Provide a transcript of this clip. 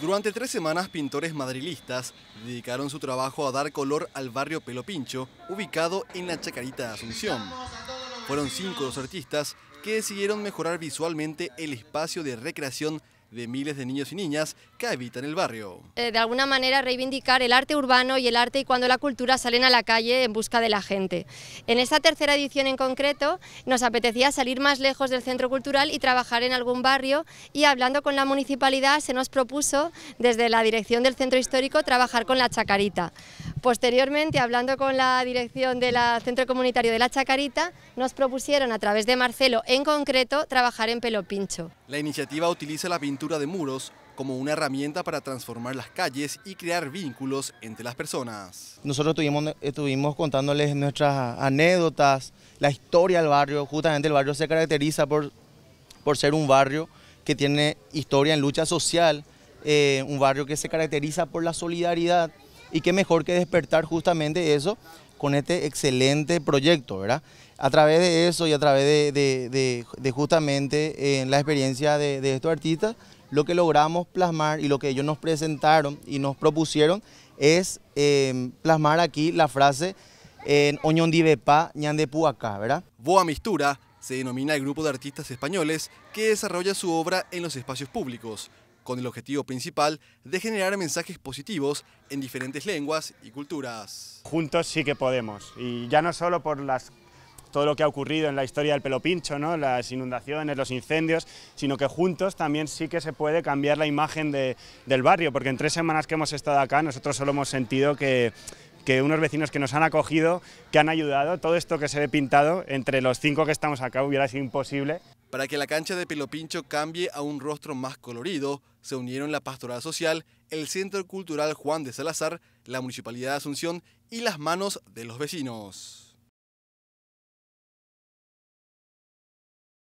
Durante tres semanas, pintores madrilistas dedicaron su trabajo a dar color al barrio Pelopincho, ubicado en la Chacarita de Asunción. Fueron cinco los artistas que decidieron mejorar visualmente el espacio de recreación de miles de niños y niñas que habitan el barrio. Eh, de alguna manera reivindicar el arte urbano y el arte y cuando la cultura salen a la calle en busca de la gente. En esta tercera edición en concreto nos apetecía salir más lejos del centro cultural y trabajar en algún barrio y hablando con la municipalidad se nos propuso desde la dirección del centro histórico trabajar con la chacarita. Posteriormente, hablando con la dirección del Centro Comunitario de la Chacarita, nos propusieron a través de Marcelo en concreto trabajar en pelo pincho. La iniciativa utiliza la pintura de muros como una herramienta para transformar las calles y crear vínculos entre las personas. Nosotros estuvimos, estuvimos contándoles nuestras anécdotas, la historia del barrio. Justamente el barrio se caracteriza por, por ser un barrio que tiene historia en lucha social, eh, un barrio que se caracteriza por la solidaridad, y qué mejor que despertar justamente eso con este excelente proyecto, ¿verdad? A través de eso y a través de, justamente eh, la experiencia de estos artistas, lo que logramos plasmar y lo que ellos nos presentaron y nos propusieron es em, plasmar aquí la frase en Oñondivepa, acá, ¿verdad? Boa Mistura se denomina el grupo de artistas españoles que desarrolla su obra en los espacios públicos, con el objetivo principal de generar mensajes positivos en diferentes lenguas y culturas. Juntos sí que podemos, y ya no solo por las todo lo que ha ocurrido en la historia del Pelopincho, ¿no? las inundaciones, los incendios, sino que juntos también sí que se puede cambiar la imagen del barrio, porque en tres semanas que hemos estado acá nosotros solo hemos sentido que, que unos vecinos que nos han acogido, que han ayudado, todo esto que se ve pintado entre los cinco que estamos acá hubiera sido imposible. Para que la cancha de Pilopincho cambie a un rostro más colorido, se unieron la Pastoral Social, el Centro Cultural Juan de Salazar, la Municipalidad de Asunción y las manos de los vecinos.